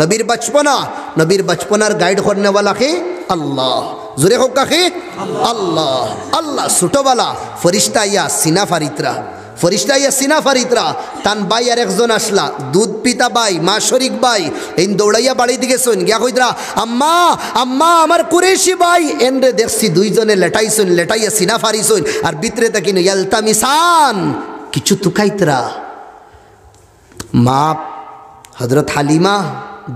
নবীর বচপনা নবীর বচপনার গাইড কে আল্লাহ জোরে হোক কাকে আল্লাহ আল্লাহ ছোটবেলা ফরিস্তা ইয়া সিনা ফারিতরা ফরিস্তা ইয়া সিনা ফারিতরা তান বাই আর একজন আসলা দুধ পিতা বাই মা শরিক বাই এন দৌড়াইয়া বাড়ি দিকে শোন গিয়া কইতরা আম্মা আম্মা আমার কুরেশি বাই রে দেখছি দুইজনে লেটাই শোন লেটাইয়া সিনা ফারি শোন আর ভিতরে তাকিন ইয়ালতা মিসান কিছু তুকাইতরা মা হজরত হালিমা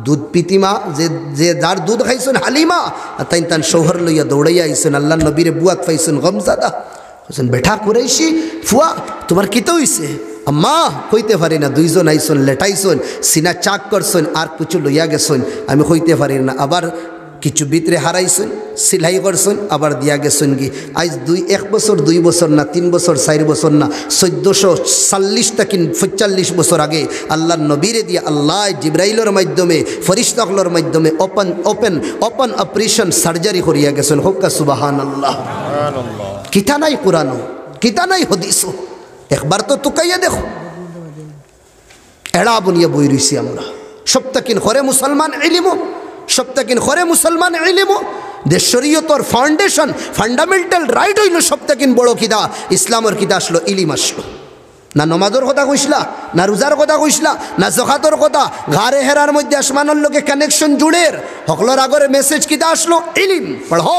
দুধ পিতিমা যে যে যার দুধ খাইছেন হালিমা আর তাই তান শৌহর লইয়া দৌড়াইয়া আইসেন আল্লাহ নবীরে বুয়াক পাইছেন গমজাদা হোসেন বেঠা কুরাইশি ফুয়া তোমার কিতে হইছে আম্মা কইতে পারি না দুইজন আইসন লেটাইছেন সিনা চাক করছেন আর কিছু লইয়া গেছেন আমি কইতে পারি না আবার কিছু বিতরে হারাইছেন সিলাই করছেন আবার দিয়া গেছেন কি আজ দুই এক বছর দুই বছর না তিন বছর চার বছর না চোদ্দশো চাল্লিশ কিন পঁয়তাল্লিশ বছর আগে আল্লাহ নবীরে দিয়ে আল্লাহ জিব্রাইলর মাধ্যমে ফরিস্তাকলর মাধ্যমে open open open operation surgery করিয়া গেছেন হোকা সুবাহান আল্লাহ কিতা নাই কোরআনো কিতা নাই হদিস একবার তো তুকাইয়া দেখো এড়া বনিয়া বই রইছি আমরা সপ্তাহ কিন হরে মুসলমান এলিমো সবথেকে হরে মুসলমান এলিমো যে শরীয়তর ফাউন্ডেশন ফান্ডামেন্টাল রাইট হইল সবথেকে বড় কিতা ইসলামর কিতা আসলো ইলিম আসলো না নমাজর কথা কইসলা না রোজার কথা কইসলা না জখাতর কথা ঘাড়ে হেরার মধ্যে আসমানের লোকে কানেকশন জুড়ের সকলের আগরে মেসেজ কিতা আসলো ইলিম পড়ো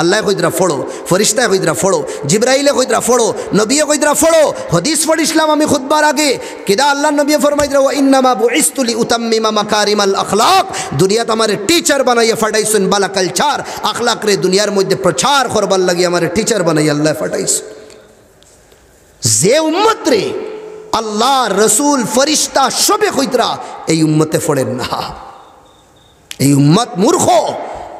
আল্লাহ কইদরা ফোড়ো ফরিস্তায় কইদরা ফোড়ো জিব্রাইলে কইদরা ফোড়ো নবীয়ে কইদরা ফোড়ো হদিস ফড়িসলাম আমি খুদবার আগে কেদা আল্লাহ নবী ফরমাইদরা ও ইন্নামা ইস্তুলি উতাম্মিমা মাকারিমাল আখলাক দুনিয়াতে আমার টিচার বানাইয়া ফাটাইছেন বালা কালচার আখলাক রে দুনিয়ার মধ্যে প্রচার করবার লাগি আমার টিচার বানাইয়া আল্লাহ ফাটাইছেন যে উম্মত রে আল্লাহ রসুল ফরিস্তা সবে কইতরা এই উম্মতে ফোড়েন না এই উম্মত মূর্খ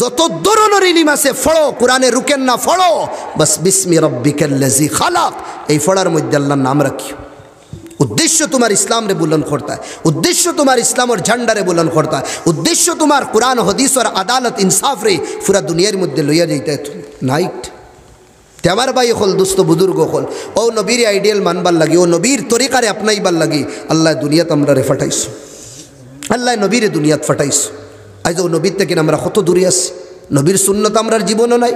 যত ধরনের ইলিম আছে ফড়ো কোরআনে রুকেন না ফড়ো বাস বিসমি রব্বিকাল্লাজি খালাক এই ফড়ার মধ্যে আল্লাহর নাম রাখি উদ্দেশ্য তোমার ইসলাম রে বুলন করতা উদ্দেশ্য তোমার ইসলাম ঝান্ডারে ঝান্ডা রে বুলন করতা উদ্দেশ্য তোমার কোরআন হদিস আদালত ইনসাফ রে পুরা দুনিয়ার মধ্যে লইয়া যাইতে নাইট তেমার ভাই হল দুস্থ বুজুর্গ হল ও নবীর আইডিয়াল মানবার লাগি ও নবীর তরিকারে আপনাইবার লাগি আল্লাহ দুনিয়াত আমরা রে ফাটাইছো আল্লাহ নবীরে দুনিয়াত ফাটাইছো আজও নবীর থেকে আমরা কত দূরে আছি নবীর শূন্যত আমরার জীবনও নাই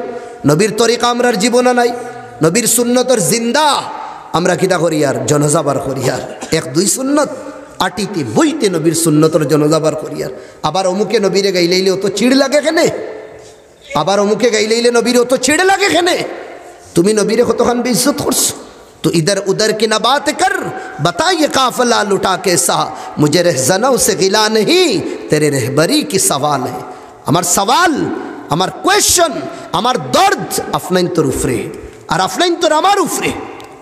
নবীর তরিকা আমরার জীবনও নাই নবীর শূন্যতর জিন্দা আমরা কিতা করি আর জনজাবার করি আর এক দুই শূন্যত আটিতে বইতে নবীর শূন্যতর জনজাবার করি আর আবার অমুকে নবীরে গাইলাইলে অত চিড় লাগে কেনে আবার অমুকে গাইলাইলে নবীর অত চিড় লাগে কেনে তুমি নবীরে কতখান বিজ্জত করছো تو ادھر ادھر کی نہ بات کر بتا یہ قافلہ لٹا کے سا مجھے غلا نہیں تیرے رہبری کی سوال ہے امر سوال امر کوئیشن امر درد افنین تو رفرے اور تو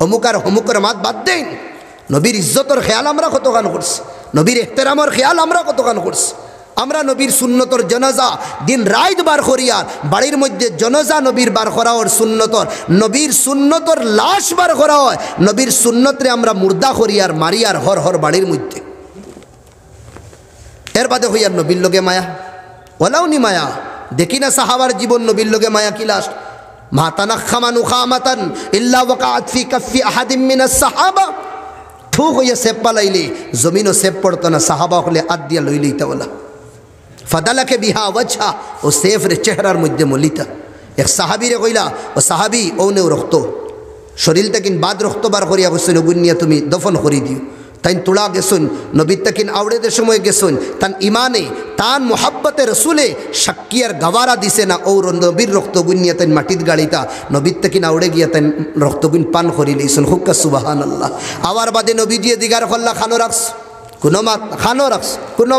رفرے نبیر عزت اور خیال امرہ کو قرض نبیر احترام اور خیال امرہ کو تو گانا قرض আমরা নবীর সুন্নতর জনজা দিন রাইত বার করিয়ার বাড়ির মধ্যে জনজা নবীর বার করা ওর সুন্নতর নবীর সুন্নতর লাশ বার করা হয় নবীর সুন্নতরে আমরা মুর্দা করিয়ার মারিয়ার হর হর বাড়ির মধ্যে এর বাদে হইয়ার নবীর লোকে মায়া নি মায়া দেখি না সাহাবার জীবন নবীর লোকে মায়া কি লাশ মা মাতান ফি কাফি আহাদিম সাহাবা হলে আদ দিয়া লইলেই তা বলা ফাদালাকে বিহা ওয়াজহা ও সেফ রে চেহারার মধ্যে মলিতা এক সাহাবিরে কইলা ও সাহাবি ওনেও রক্ত শরীর কিন বাদ রক্তবার করিয়া কইছেন অগুনিয়া তুমি দফন করি দিও তাই তুলা গেছুন নবীর তাকিন আউড়েদের সময় গেছুন তান ইমানে তান মোহাব্বতে রসুলে সাক্ষিয়ার গাওয়ারা দিছে না ও নবীর রক্তগুণ নিয়ে তাই মাটির গাড়িতা নবীর তাকিন আউড়ে গিয়া তাই রক্তগুন পান করিলেইছুন হুক্কা সুবাহান আল্লাহ আবার বাদে নবী দিয়ে দিগার খল্লা খানো রাখছ কোনো মত খানো रक्स কোনো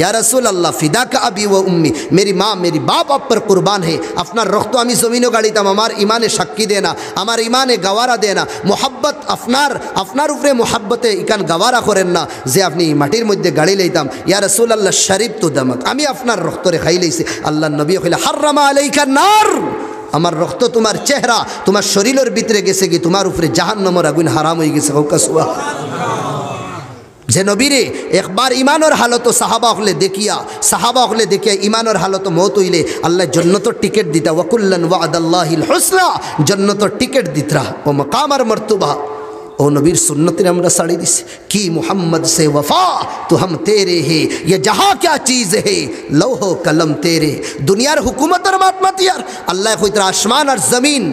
ইয়া রসুল আল্লাহ ফিদা কা আবি ও উম্মি মেরি মা মেরি বাপ আপনার কুরবান হে আপনার রক্ত আমি জমিনও গাড়িতাম আমার ইমানে সাক্ষী দে না আমার ইমানে গাওয়ারা দে না মোহাব্বত আপনার আপনার উপরে মোহাব্বতে ইকান গাওয়ারা করেন না যে আপনি মাটির মধ্যে গাড়ি লইতাম ইয়া রসুল আল্লাহ শরীফ তো দামক আমি আপনার রক্তরে খাই লইছি আল্লাহ নবী কইলে হার্রামা আলাইকা নার আমার রক্ত তোমার চেহারা তোমার শরীরের ভিতরে গেছে কি তোমার উপরে জাহান্নমর আগুন হারাম হয়ে গেছে কৌকা جے نبیرے بار ایمان اور حالت و صحابہ اخلے دیکھیا صحابہ اخلے دیکھیا ایمان اور حالت و لے اللہ جنتو ٹکٹ دیتا وکل وسلہ جنت جنتو ٹکٹ دیتا رہا مقام اور مرتبہ او نبیر سنت نے ہم رسالی دیس کی محمد سے وفا تو ہم تیرے ہے یہ جہاں کیا چیز ہے لوہو کلم تیرے دنیا اور حکومت اور معتمہ یار اللہ خوی ترہ آشمان اور زمین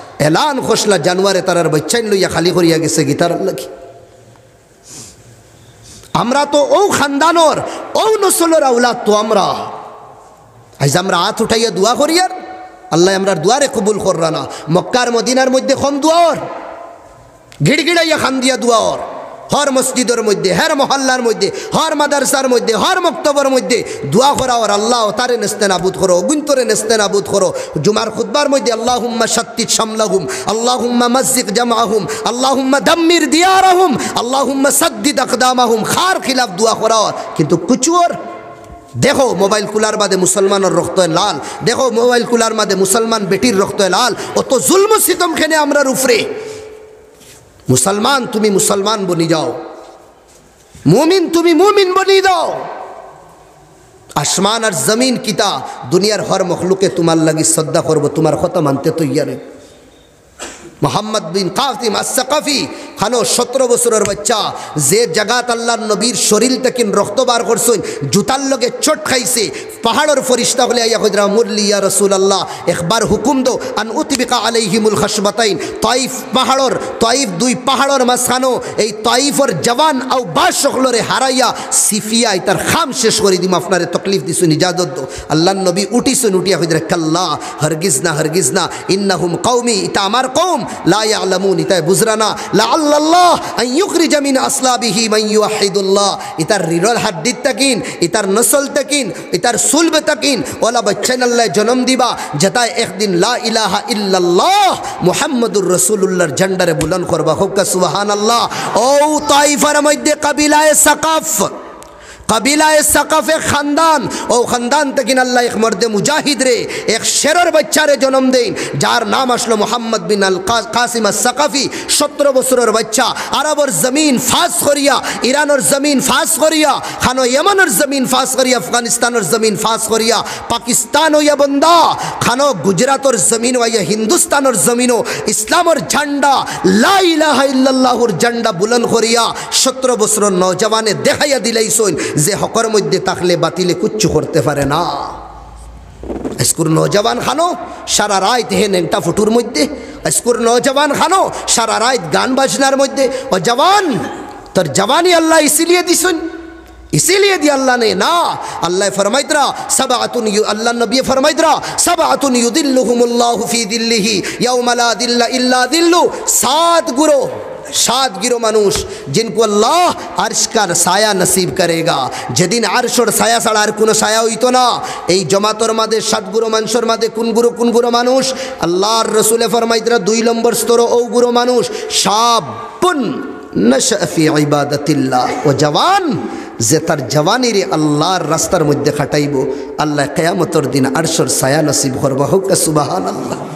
এলান খসলা জানুয়ারে তারার বৈচ্ছাইন লইয়া খালি করিয়া গেছে গীতার লাগি আমরা তো ও খানদানোর ও নসলের আউলাদ তো আমরা আজ আমরা হাত উঠাইয়া দোয়া করিয়ার আল্লাহ আমরার দুয়ারে কবুল কররা না মক্কার মদিনার মধ্যে খম দুয়ার গিড়গিড়াইয়া খান দিয়া দুয়ার হর মসজিদের মধ্যে হর মহল্লার মধ্যে হর মাদারসার মধ্যে হর মক্তবর মধ্যে দোয়া করা ওর আল্লাহ তারে নেস্তে নাবুদ করো গুন্তরে নেস্তে নাবুদ করো জুমার খুদ্বার মধ্যে আল্লাহুম্মা সত্যি সামলাহুম আল্লাহুম্মা মসজিদ জামাহুম আল্লাহুম্মা দম্মির দাম্মির দিয়ার আহুম আল্লাহ হুম্মা আহুম খার খিলাফ দোয়া করা কিন্তু কুচুর দেখো মোবাইল কুলার বাদে মুসলমানের রক্ত লাল দেখো মোবাইল কুলার বাদে মুসলমান বেটির রক্ত লাল অত জুলম সিতম খেনে আমরা রুফরে মুসলমান তুমি মুসলমান বনি যাও মুমিন তুমি মুমিন বনি দাও আসমান আর জমিন কিতা দুনিয়ার হর মখলুকে তোমার লাগি শ্রদ্ধা করবো তোমার কথা মানতে তৈয়ারে মোহাম্মদ বিন কাসিম আসাকাফি খানো সতেরো বছরের বাচ্চা যে জাগাত আল্লাহর নবীর শরীর কিন রক্ত বার করছেন জুতার লোকে চোট খাইছে পাহাড়ের ফরিস্তা হলে আইয়া হজরা মুরলি রসুল আল্লাহ একবার হুকুম দো আন উতিবিকা আলাইহিমুল হাসবাতাইন তাইফ পাহাড়র তাইফ দুই পাহাড়র মাঝখানো এই তাইফর জওয়ান আও বাস সকলরে হারাইয়া সিফিয়াই তার খাম শেষ করে দিম আপনারে তকলিফ দিছু নিজাদত দো আল্লাহ নবী উঠিছুন উঠিয়া হজরা কাল্লা হরগিজ না হরগিজ না হুম কৌমি ইতা আমার কৌম লা ইয়ালামুন ইতায় বুঝরা না লা আল্লাহ আইয়ুকরি জামিন আসলাবিহি মাইয়ু আহিদুল্লাহ ইতার রিরল হাড্ডির তাকিন ইতার নসল তাকিন ইতার সুলব তাকিন ওলা বচ্চেন জনম দিবা যেতায় একদিন লা ইলাহা ইল্লাল্লাহ মুহাম্মদুর রসুলুল্লাহর ঝান্ডারে বুলন করবা হোক সুবহানাল্লাহ ও তাইফার মধ্যে কাবিলায় সাকাফ কাবিলা সাকাফে খানদান ও খানদান তেকিন আল্লাহ এক মর্দে মুজাহিদ রে এক শেরর বাচ্চারে জন্ম দেন যার নাম আসলো মোহাম্মদ বিন আল কাসিম আল সাকাফি সতেরো বছরের বাচ্চা আরবর জমিন ফাঁস করিয়া ইরানোর জমিন ফাঁস করিয়া খানো ইয়েমানোর জমিন ফাঁস করিয়া আফগানিস্তানোর জমিন ফাঁস করিয়া পাকিস্তান ওয়া বন্দা খানো গুজরাতর জমিন ওয়া হিন্দুস্তানোর জমিনও ইসলামর ঝান্ডা লাইলাহ ইল্লাল্লাহুর ঝান্ডা বুলন করিয়া সতেরো বছরের নজওয়ানে দেখাইয়া দিলাইছেন যে হকর মধ্যে থাকলে বাতিলে কুচ্ছু করতে পারে না আজকুর নজবান খানো সারা রাইত হে হেনটা ফুটুর মধ্যে আজকুর নজবান খানো সারা রাইত গান বাজনার মধ্যে ও জওয়ান তোর জওয়ানই আল্লাহ ইসিলিয়ে দিছুন ইসিলিয়ে দি আল্লাহ নে না আল্লাহ ফরমাইদরা সব আতুন আল্লাহ নবী ফরমাইদরা সব আতুন ইউদিল্লু দিল্লু হুমুল্লাহ ফি দিল্লিহি ইয়াউমালা দিল্লা ইল্লা দিল্লু সাত গুরো সাত গিরো মানুষ जिनको আল্লাহ अर्श সায়া নসিব করেগা যেদিন আরশোর সায়া ছাড়া আর কোনো সায়া হইতো না এই জমাতর মাদে সাতগুরো মানুষের মাদে কোন গুরু কোন গুরো মানুষ আল্লাহর রসুলে ফরমাইতরা দুই নম্বর স্তর ও গুরো মানুষ সাবুন ও জওয়ান যে তার জওয়ানির আল্লাহর রাস্তার মধ্যে খাটাইব আল্লাহ কেয়ামতর দিন আরশর সায়া নসিব করবা হোক সুবাহান আল্লাহ